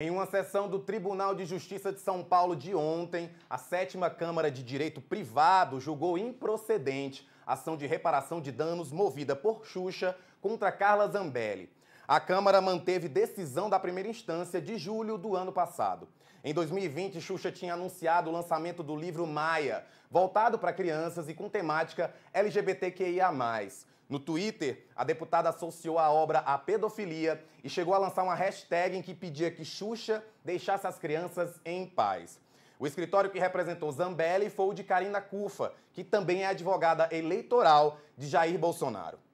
Em uma sessão do Tribunal de Justiça de São Paulo de ontem, a sétima Câmara de Direito Privado julgou improcedente a ação de reparação de danos movida por Xuxa contra Carla Zambelli a Câmara manteve decisão da primeira instância de julho do ano passado. Em 2020, Xuxa tinha anunciado o lançamento do livro Maia, voltado para crianças e com temática LGBTQIA. No Twitter, a deputada associou a obra à pedofilia e chegou a lançar uma hashtag em que pedia que Xuxa deixasse as crianças em paz. O escritório que representou Zambelli foi o de Karina Cufa, que também é advogada eleitoral de Jair Bolsonaro.